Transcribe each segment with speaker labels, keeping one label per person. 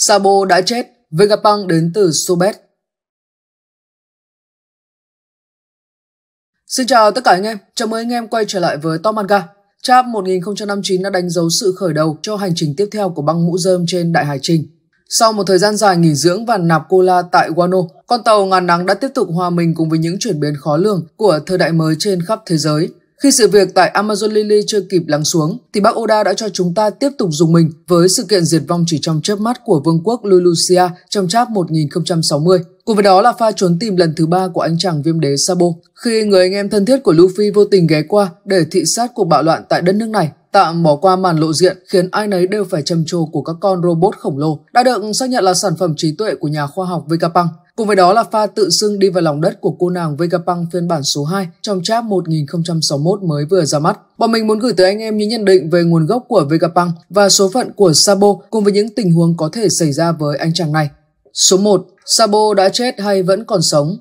Speaker 1: Sabo đã chết, Vegapunk đến từ Sobet. Xin chào tất cả anh em, chào mừng anh em quay trở lại với Top Manga. Chap 1059 đã đánh dấu sự khởi đầu cho hành trình tiếp theo của băng mũ rơm trên Đại Hải Trình. Sau một thời gian dài nghỉ dưỡng và nạp cola tại Wano, con tàu ngàn nắng đã tiếp tục hòa mình cùng với những chuyển biến khó lường của thời đại mới trên khắp thế giới. Khi sự việc tại Amazon Lily chưa kịp lắng xuống, thì bác Oda đã cho chúng ta tiếp tục dùng mình với sự kiện diệt vong chỉ trong chớp mắt của vương quốc Lulucia trong chap 1060. Cùng với đó là pha trốn tìm lần thứ ba của anh chàng viêm đế Sabo khi người anh em thân thiết của Luffy vô tình ghé qua để thị sát cuộc bạo loạn tại đất nước này tạm bỏ qua màn lộ diện khiến ai nấy đều phải trầm trồ của các con robot khổng lồ đã được xác nhận là sản phẩm trí tuệ của nhà khoa học Vegapunk. Cùng với đó là pha tự xưng đi vào lòng đất của cô nàng Vegapunk phiên bản số 2 trong chat 1061 mới vừa ra mắt. Bọn mình muốn gửi tới anh em những nhận định về nguồn gốc của Vegapunk và số phận của Sabo cùng với những tình huống có thể xảy ra với anh chàng này. Số 1. Sabo đã chết hay vẫn còn sống?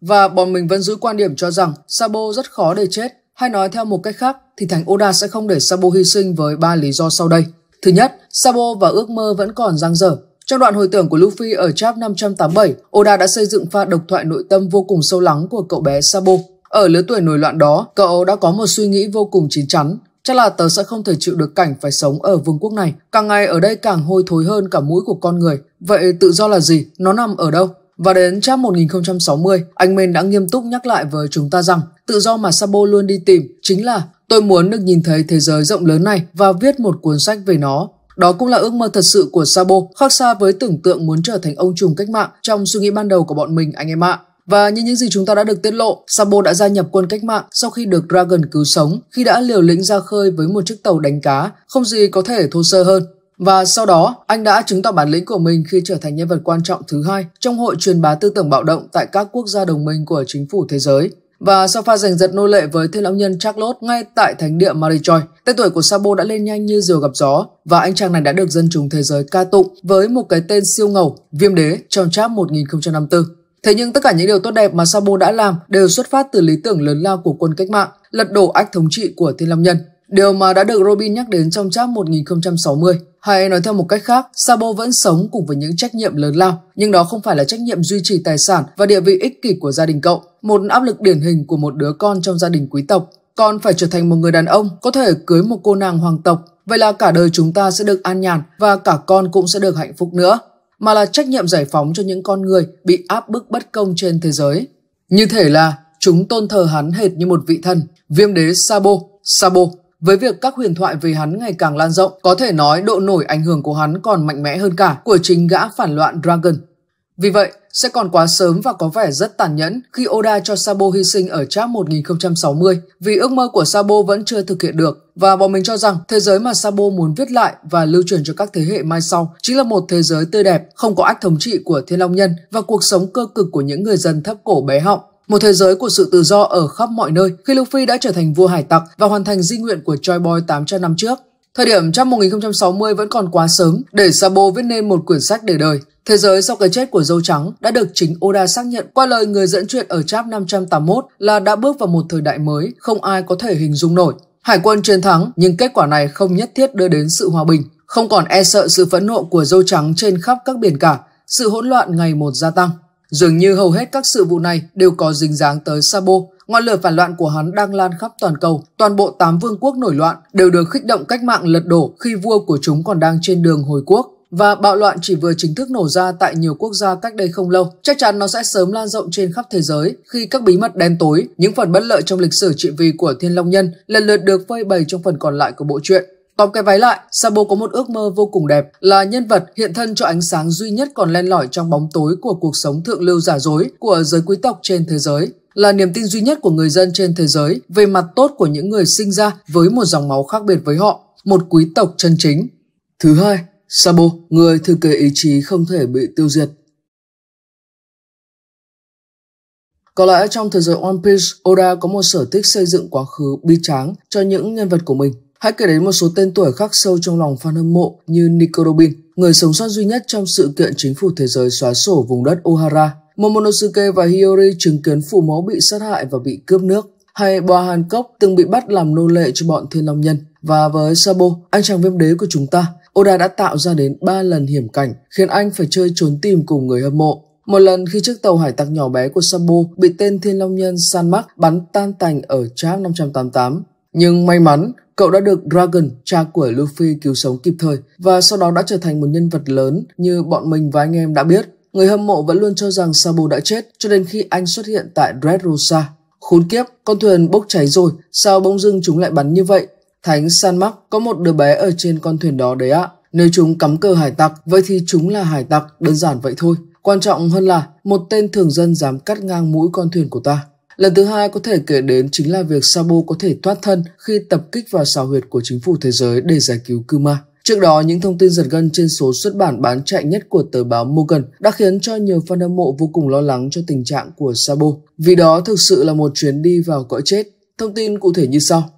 Speaker 1: Và bọn mình vẫn giữ quan điểm cho rằng Sabo rất khó để chết, hay nói theo một cách khác thì Thánh Oda sẽ không để Sabo hy sinh với ba lý do sau đây. Thứ nhất, Sabo và ước mơ vẫn còn dang dở. Trong đoạn hồi tưởng của Luffy ở chap 587, Oda đã xây dựng pha độc thoại nội tâm vô cùng sâu lắng của cậu bé Sabo. Ở lứa tuổi nổi loạn đó, cậu đã có một suy nghĩ vô cùng chín chắn, Chắc là tớ sẽ không thể chịu được cảnh phải sống ở vương quốc này. Càng ngày ở đây càng hôi thối hơn cả mũi của con người. Vậy tự do là gì? Nó nằm ở đâu? Và đến trap 1060, anh Men đã nghiêm túc nhắc lại với chúng ta rằng tự do mà Sabo luôn đi tìm chính là tôi muốn được nhìn thấy thế giới rộng lớn này và viết một cuốn sách về nó. Đó cũng là ước mơ thật sự của Sabo, khác xa với tưởng tượng muốn trở thành ông trùm cách mạng trong suy nghĩ ban đầu của bọn mình anh em ạ. À. Và như những gì chúng ta đã được tiết lộ, Sabo đã gia nhập quân cách mạng sau khi được Dragon cứu sống khi đã liều lĩnh ra khơi với một chiếc tàu đánh cá, không gì có thể thô sơ hơn. Và sau đó, anh đã chứng tỏ bản lĩnh của mình khi trở thành nhân vật quan trọng thứ hai trong hội truyền bá tư tưởng bạo động tại các quốc gia đồng minh của chính phủ thế giới. Và sau pha giành giật nô lệ với thiên lão nhân Charlotte ngay tại thánh địa Marichoy, tên tuổi của Sabo đã lên nhanh như diều gặp gió và anh chàng này đã được dân chúng thế giới ca tụng với một cái tên siêu ngầu, viêm đế trong chap 1054. Thế nhưng tất cả những điều tốt đẹp mà Sabo đã làm đều xuất phát từ lý tưởng lớn lao của quân cách mạng, lật đổ ách thống trị của Thiên Long Nhân. Điều mà đã được Robin nhắc đến trong chap 1060. Hay nói theo một cách khác, Sabo vẫn sống cùng với những trách nhiệm lớn lao, nhưng đó không phải là trách nhiệm duy trì tài sản và địa vị ích kỷ của gia đình cậu, một áp lực điển hình của một đứa con trong gia đình quý tộc. Con phải trở thành một người đàn ông, có thể cưới một cô nàng hoàng tộc, vậy là cả đời chúng ta sẽ được an nhàn và cả con cũng sẽ được hạnh phúc nữa mà là trách nhiệm giải phóng cho những con người bị áp bức bất công trên thế giới. Như thể là chúng tôn thờ hắn hệt như một vị thần, viêm đế Sabo, Sabo. Với việc các huyền thoại về hắn ngày càng lan rộng, có thể nói độ nổi ảnh hưởng của hắn còn mạnh mẽ hơn cả của chính gã phản loạn Dragon. Vì vậy, sẽ còn quá sớm và có vẻ rất tàn nhẫn khi Oda cho Sabo hy sinh ở chap 1060 vì ước mơ của Sabo vẫn chưa thực hiện được và bọn mình cho rằng thế giới mà Sabo muốn viết lại và lưu truyền cho các thế hệ mai sau chính là một thế giới tươi đẹp, không có ách thống trị của Thiên Long Nhân và cuộc sống cơ cực của những người dân thấp cổ bé họng. Một thế giới của sự tự do ở khắp mọi nơi khi Luffy đã trở thành vua hải tặc và hoàn thành di nguyện của Joy Boy 800 năm trước. Thời điểm trong 1060 vẫn còn quá sớm để Sabo viết nên một quyển sách để đời. Thế giới sau cái chết của dâu trắng đã được chính Oda xác nhận qua lời người dẫn truyện ở chap 581 là đã bước vào một thời đại mới không ai có thể hình dung nổi. Hải quân chiến thắng nhưng kết quả này không nhất thiết đưa đến sự hòa bình. Không còn e sợ sự phẫn nộ của dâu trắng trên khắp các biển cả, sự hỗn loạn ngày một gia tăng. Dường như hầu hết các sự vụ này đều có dính dáng tới Sabo, Ngọn lửa phản loạn của hắn đang lan khắp toàn cầu. Toàn bộ tám vương quốc nổi loạn đều được khích động cách mạng lật đổ khi vua của chúng còn đang trên đường hồi quốc. Và bạo loạn chỉ vừa chính thức nổ ra tại nhiều quốc gia cách đây không lâu. Chắc chắn nó sẽ sớm lan rộng trên khắp thế giới khi các bí mật đen tối, những phần bất lợi trong lịch sử trị vì của Thiên Long Nhân lần lượt được phơi bày trong phần còn lại của bộ truyện. Tóm cái váy lại, Sabo có một ước mơ vô cùng đẹp là nhân vật hiện thân cho ánh sáng duy nhất còn len lỏi trong bóng tối của cuộc sống thượng lưu giả dối của giới quý tộc trên thế giới là niềm tin duy nhất của người dân trên thế giới về mặt tốt của những người sinh ra với một dòng máu khác biệt với họ, một quý tộc chân chính. Thứ hai, Sabo, người thừa kế ý chí không thể bị tiêu diệt. Có lẽ trong thế giới One Piece, Oda có một sở thích xây dựng quá khứ bi tráng cho những nhân vật của mình. Hãy kể đến một số tên tuổi khắc sâu trong lòng fan hâm mộ như Nico Robin, người sống sót duy nhất trong sự kiện chính phủ thế giới xóa sổ vùng đất O'Hara Momonosuke và Hiyori chứng kiến phụ mẫu bị sát hại và bị cướp nước, hay Boa Hancock từng bị bắt làm nô lệ cho bọn Thiên Long Nhân. Và với Sabo, anh chàng viêm đế của chúng ta, Oda đã tạo ra đến 3 lần hiểm cảnh, khiến anh phải chơi trốn tìm cùng người hâm mộ. Một lần khi chiếc tàu hải tặc nhỏ bé của Sabo bị tên Thiên Long Nhân San Mắc bắn tan tành ở Trap 588. Nhưng may mắn, cậu đã được Dragon, cha của Luffy cứu sống kịp thời và sau đó đã trở thành một nhân vật lớn như bọn mình và anh em đã biết. Người hâm mộ vẫn luôn cho rằng Sabu đã chết cho đến khi anh xuất hiện tại Red Rosa. Khốn kiếp, con thuyền bốc cháy rồi, sao bỗng dưng chúng lại bắn như vậy? Thánh San Mắc có một đứa bé ở trên con thuyền đó đấy ạ. À. Nếu chúng cắm cờ hải tặc, vậy thì chúng là hải tặc, đơn giản vậy thôi. Quan trọng hơn là một tên thường dân dám cắt ngang mũi con thuyền của ta. Lần thứ hai có thể kể đến chính là việc Sabo có thể thoát thân khi tập kích vào xào huyệt của chính phủ thế giới để giải cứu Kuma. Trước đó, những thông tin giật gân trên số xuất bản bán chạy nhất của tờ báo Morgan đã khiến cho nhiều fan hâm mộ vô cùng lo lắng cho tình trạng của Sabo. Vì đó thực sự là một chuyến đi vào cõi chết. Thông tin cụ thể như sau.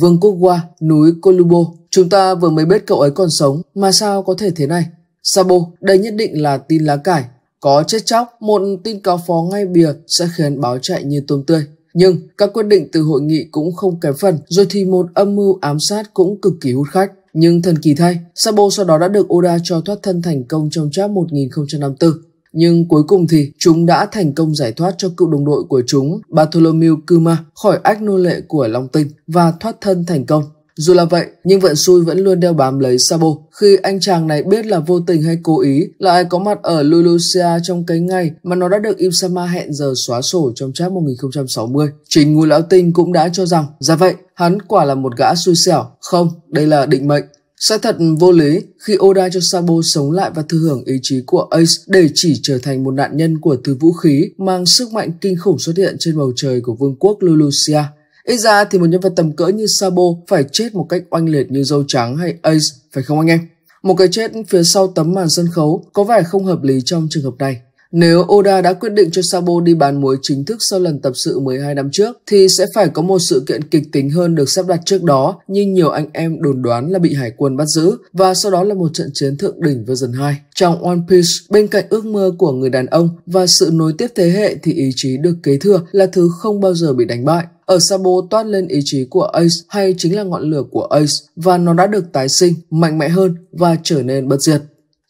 Speaker 1: Vương quốc Hoa, núi Colubo. Chúng ta vừa mới biết cậu ấy còn sống, mà sao có thể thế này? Sabo, đây nhất định là tin lá cải. Có chết chóc, một tin cáo phó ngay bìa sẽ khiến báo chạy như tôm tươi. Nhưng các quyết định từ hội nghị cũng không kém phần, rồi thì một âm mưu ám sát cũng cực kỳ hút khách. Nhưng thần kỳ thay, Sabo sau đó đã được Oda cho thoát thân thành công trong trap 1054. Nhưng cuối cùng thì chúng đã thành công giải thoát cho cựu đồng đội của chúng Bartholomew Kuma khỏi ách nô lệ của Long Tinh và thoát thân thành công. Dù là vậy, nhưng vận xui vẫn luôn đeo bám lấy Sabo. Khi anh chàng này biết là vô tình hay cố ý, lại có mặt ở Lulucia trong cái ngày mà nó đã được Ipsama hẹn giờ xóa sổ trong chat 1060. Chính Ngô Lão Tinh cũng đã cho rằng, ra dạ vậy, hắn quả là một gã xui xẻo. Không, đây là định mệnh. Sẽ thật vô lý khi Oda cho Sabo sống lại và thừa hưởng ý chí của Ace để chỉ trở thành một nạn nhân của thứ vũ khí mang sức mạnh kinh khủng xuất hiện trên bầu trời của vương quốc Lulucia. Ít ra thì một nhân vật tầm cỡ như Sabo phải chết một cách oanh liệt như dâu trắng hay Ace, phải không anh em? Một cái chết phía sau tấm màn sân khấu có vẻ không hợp lý trong trường hợp này. Nếu Oda đã quyết định cho Sabo đi bán muối chính thức sau lần tập sự 12 năm trước, thì sẽ phải có một sự kiện kịch tính hơn được sắp đặt trước đó như nhiều anh em đồn đoán là bị hải quân bắt giữ và sau đó là một trận chiến thượng đỉnh version hai. Trong One Piece, bên cạnh ước mơ của người đàn ông và sự nối tiếp thế hệ thì ý chí được kế thừa là thứ không bao giờ bị đánh bại. Ở Sabo toát lên ý chí của Ace hay chính là ngọn lửa của Ace và nó đã được tái sinh, mạnh mẽ hơn và trở nên bất diệt.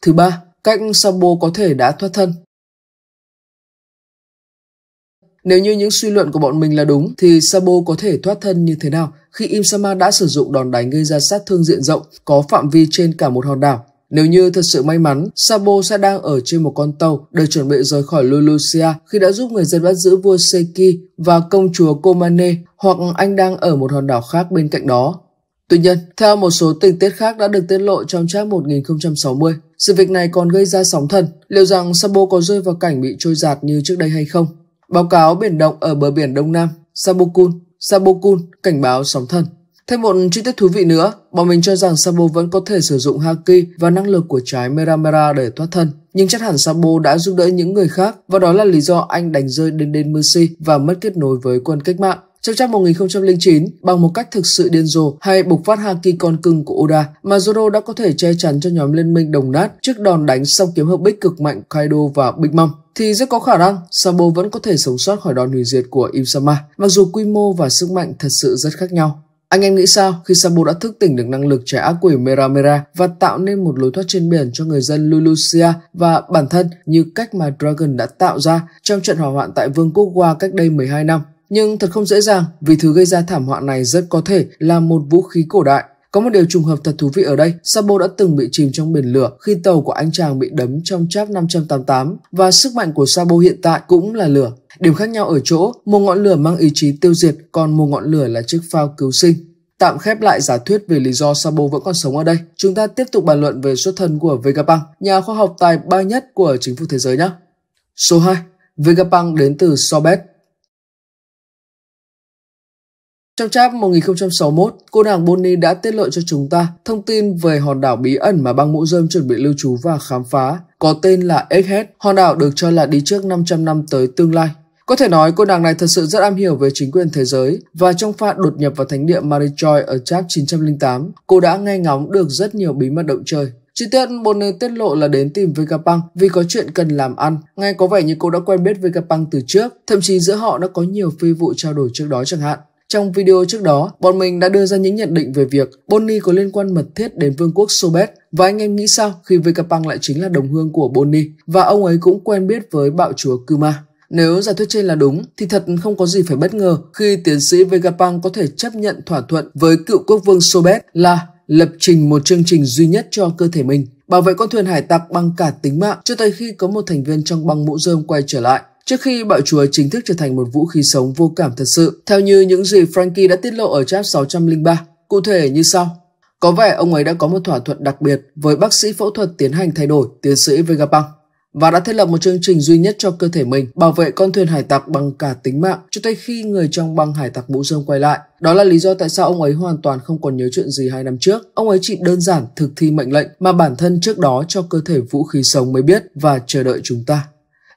Speaker 1: Thứ ba, cách Sabo có thể đã thoát thân. Nếu như những suy luận của bọn mình là đúng, thì Sabo có thể thoát thân như thế nào khi Im Sama đã sử dụng đòn đánh gây ra sát thương diện rộng có phạm vi trên cả một hòn đảo nếu như thật sự may mắn, Sabo sẽ đang ở trên một con tàu để chuẩn bị rời khỏi Lulucia khi đã giúp người dân bắt giữ vua Seki và công chúa Komane hoặc anh đang ở một hòn đảo khác bên cạnh đó. Tuy nhiên, theo một số tình tiết khác đã được tiết lộ trong trác 1060, sự việc này còn gây ra sóng thần. Liệu rằng Sabo có rơi vào cảnh bị trôi giạt như trước đây hay không? Báo cáo biển động ở bờ biển Đông Nam, Sabokun, Sabokun cảnh báo sóng thần. Thêm một chi tiết thú vị nữa, bọn mình cho rằng Sabo vẫn có thể sử dụng Haki và năng lực của trái Meramera để thoát thân. Nhưng chắc hẳn Sabo đã giúp đỡ những người khác và đó là lý do anh đánh rơi Denden Mercy và mất kết nối với quân cách mạng. Trong trang 1009, bằng một cách thực sự điên rồ hay bục phát Haki con cưng của Oda, mà Zoro đã có thể che chắn cho nhóm liên minh đồng nát trước đòn đánh song kiếm hợp bích cực mạnh Kaido và Big Mom thì rất có khả năng Sabo vẫn có thể sống sót khỏi đòn hủy diệt của Im mặc dù quy mô và sức mạnh thật sự rất khác nhau. Anh em nghĩ sao khi Sabo đã thức tỉnh được năng lực trái ác quỷ Meramera và tạo nên một lối thoát trên biển cho người dân Lulucia và bản thân như cách mà Dragon đã tạo ra trong trận hỏa hoạn tại Vương quốc Hoa cách đây 12 năm? Nhưng thật không dễ dàng vì thứ gây ra thảm họa này rất có thể là một vũ khí cổ đại có một điều trùng hợp thật thú vị ở đây, Sabo đã từng bị chìm trong biển lửa khi tàu của anh chàng bị đấm trong chap 588 và sức mạnh của Sabo hiện tại cũng là lửa. Điểm khác nhau ở chỗ, một ngọn lửa mang ý chí tiêu diệt, còn một ngọn lửa là chiếc phao cứu sinh. Tạm khép lại giả thuyết về lý do Sabo vẫn còn sống ở đây, chúng ta tiếp tục bàn luận về xuất thân của Vegapunk, nhà khoa học tài ba nhất của chính phủ thế giới nhé. Số 2. Vegapunk đến từ Sorbet, trong chap 1061, cô nàng Bonnie đã tiết lộ cho chúng ta thông tin về hòn đảo bí ẩn mà băng mũ rơm chuẩn bị lưu trú và khám phá, có tên là Egghead. Hòn đảo được cho là đi trước 500 năm tới tương lai. Có thể nói cô nàng này thật sự rất am hiểu về chính quyền thế giới và trong pha đột nhập vào thánh địa Marichoy ở chap 908, cô đã nghe ngóng được rất nhiều bí mật động trời. Chi tiết Bonnie tiết lộ là đến tìm Vegapunk vì có chuyện cần làm ăn. Ngay có vẻ như cô đã quen biết Vegapunk từ trước, thậm chí giữa họ đã có nhiều phi vụ trao đổi trước đó chẳng hạn. Trong video trước đó, bọn mình đã đưa ra những nhận định về việc Bonnie có liên quan mật thiết đến vương quốc Sobet và anh em nghĩ sao khi Vekapang lại chính là đồng hương của Bonnie và ông ấy cũng quen biết với bạo chúa Kuma. Nếu giả thuyết trên là đúng, thì thật không có gì phải bất ngờ khi tiến sĩ Vegapunk có thể chấp nhận thỏa thuận với cựu quốc vương Sobet là lập trình một chương trình duy nhất cho cơ thể mình, bảo vệ con thuyền hải tặc bằng cả tính mạng cho tới khi có một thành viên trong băng mũ rơm quay trở lại trước khi bạo chúa chính thức trở thành một vũ khí sống vô cảm thật sự. Theo như những gì Frankie đã tiết lộ ở Chap 603, cụ thể như sau. Có vẻ ông ấy đã có một thỏa thuận đặc biệt với bác sĩ phẫu thuật tiến hành thay đổi, tiến sĩ Vegapunk và đã thiết lập một chương trình duy nhất cho cơ thể mình, bảo vệ con thuyền hải tặc bằng cả tính mạng cho tới khi người trong băng hải tặc mũ dương quay lại. Đó là lý do tại sao ông ấy hoàn toàn không còn nhớ chuyện gì hai năm trước. Ông ấy chỉ đơn giản thực thi mệnh lệnh mà bản thân trước đó cho cơ thể vũ khí sống mới biết và chờ đợi chúng ta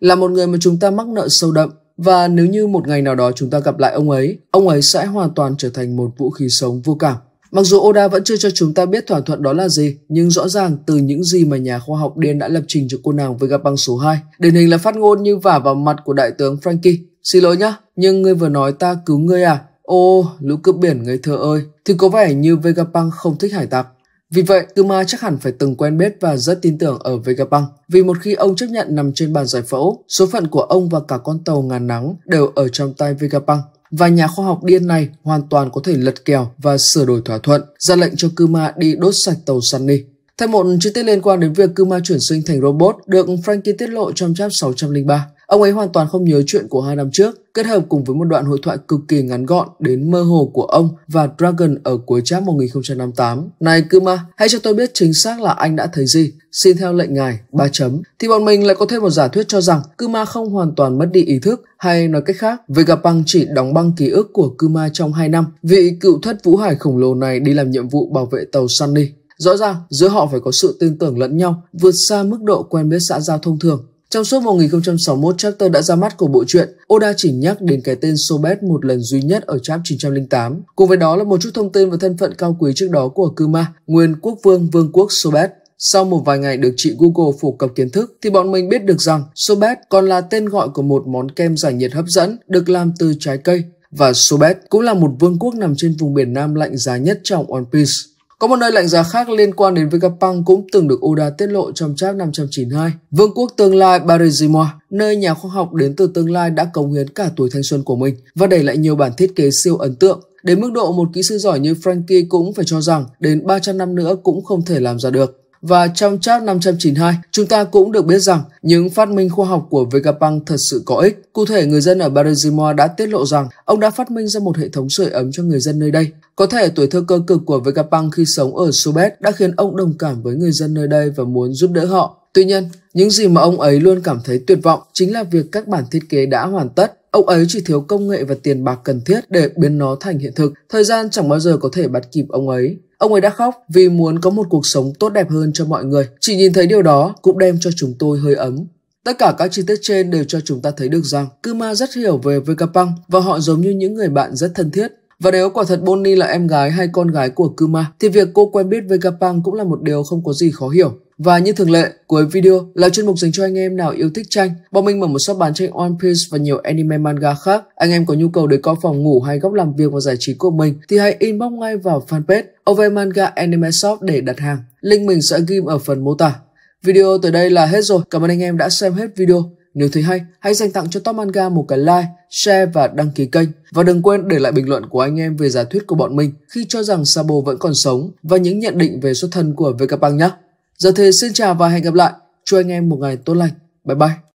Speaker 1: là một người mà chúng ta mắc nợ sâu đậm và nếu như một ngày nào đó chúng ta gặp lại ông ấy, ông ấy sẽ hoàn toàn trở thành một vũ khí sống vô cảm. Mặc dù Oda vẫn chưa cho chúng ta biết thỏa thuận đó là gì, nhưng rõ ràng từ những gì mà nhà khoa học điên đã lập trình cho cô nàng với gặp băng số 2, điển hình là phát ngôn như vả vào mặt của đại tướng Frankie. Xin lỗi nhá, nhưng ngươi vừa nói ta cứu ngươi à? Ô, lũ cướp biển ngây thơ ơi, thì có vẻ như Vegapunk không thích hải tặc. Vì vậy, Tư chắc hẳn phải từng quen biết và rất tin tưởng ở Vegapunk, vì một khi ông chấp nhận nằm trên bàn giải phẫu, số phận của ông và cả con tàu ngàn nắng đều ở trong tay Vegapunk. Và nhà khoa học điên này hoàn toàn có thể lật kèo và sửa đổi thỏa thuận, ra lệnh cho Kuma đi đốt sạch tàu Sunny. Thêm một chi tiết liên quan đến việc Kuma chuyển sinh thành robot được Frankie tiết lộ trong chap 603. Ông ấy hoàn toàn không nhớ chuyện của hai năm trước, kết hợp cùng với một đoạn hội thoại cực kỳ ngắn gọn đến mơ hồ của ông và Dragon ở cuối chap 1058. Này Kuma, hãy cho tôi biết chính xác là anh đã thấy gì. Xin theo lệnh ngài, ba chấm. Thì bọn mình lại có thêm một giả thuyết cho rằng Kuma không hoàn toàn mất đi ý thức, hay nói cách khác, băng chỉ đóng băng ký ức của Kuma trong 2 năm. Vị cựu thất vũ hải khổng lồ này đi làm nhiệm vụ bảo vệ tàu Sunny. Rõ ràng, giữa họ phải có sự tin tưởng lẫn nhau, vượt xa mức độ quen biết xã giao thông thường. Trong suốt 1061 chapter đã ra mắt của bộ truyện, Oda chỉ nhắc đến cái tên Sobet một lần duy nhất ở chap 908. Cùng với đó là một chút thông tin về thân phận cao quý trước đó của Kuma, nguyên quốc vương vương quốc Sobet. Sau một vài ngày được chị Google phổ cập kiến thức thì bọn mình biết được rằng Sobet còn là tên gọi của một món kem giải nhiệt hấp dẫn được làm từ trái cây và Sobet cũng là một vương quốc nằm trên vùng biển Nam lạnh giá nhất trong One Piece. Có một nơi lạnh giá khác liên quan đến Vegapunk cũng từng được Oda tiết lộ trong chap 592. Vương quốc tương lai Barejima, nơi nhà khoa học đến từ tương lai đã cống hiến cả tuổi thanh xuân của mình và để lại nhiều bản thiết kế siêu ấn tượng. Đến mức độ một kỹ sư giỏi như Frankie cũng phải cho rằng đến 300 năm nữa cũng không thể làm ra được. Và trong chat 592, chúng ta cũng được biết rằng những phát minh khoa học của Vegapunk thật sự có ích. Cụ thể, người dân ở Barizimoa đã tiết lộ rằng ông đã phát minh ra một hệ thống sưởi ấm cho người dân nơi đây. Có thể tuổi thơ cơ cực của Vegapunk khi sống ở Subet đã khiến ông đồng cảm với người dân nơi đây và muốn giúp đỡ họ. Tuy nhiên, những gì mà ông ấy luôn cảm thấy tuyệt vọng chính là việc các bản thiết kế đã hoàn tất. Ông ấy chỉ thiếu công nghệ và tiền bạc cần thiết để biến nó thành hiện thực. Thời gian chẳng bao giờ có thể bắt kịp ông ấy. Ông ấy đã khóc vì muốn có một cuộc sống tốt đẹp hơn cho mọi người. Chỉ nhìn thấy điều đó cũng đem cho chúng tôi hơi ấm. Tất cả các chi tiết trên đều cho chúng ta thấy được rằng Kuma rất hiểu về Vegapunk và họ giống như những người bạn rất thân thiết. Và nếu quả thật Bonnie là em gái hay con gái của Kuma, thì việc cô quen biết Vegapunk cũng là một điều không có gì khó hiểu. Và như thường lệ, cuối video là chuyên mục dành cho anh em nào yêu thích tranh. Bọn mình mở một shop bán tranh One Piece và nhiều anime manga khác. Anh em có nhu cầu để có phòng ngủ hay góc làm việc và giải trí của mình thì hãy inbox ngay vào fanpage OV Manga Anime Shop để đặt hàng. Link mình sẽ ghim ở phần mô tả. Video tới đây là hết rồi. Cảm ơn anh em đã xem hết video. Nếu thấy hay, hãy dành tặng cho Top Manga một cái like, share và đăng ký kênh. Và đừng quên để lại bình luận của anh em về giả thuyết của bọn mình khi cho rằng Sabo vẫn còn sống và những nhận định về xuất thân của VKPang nhé. Giờ thì xin chào và hẹn gặp lại. Chúc anh em một ngày tốt lành. Bye bye.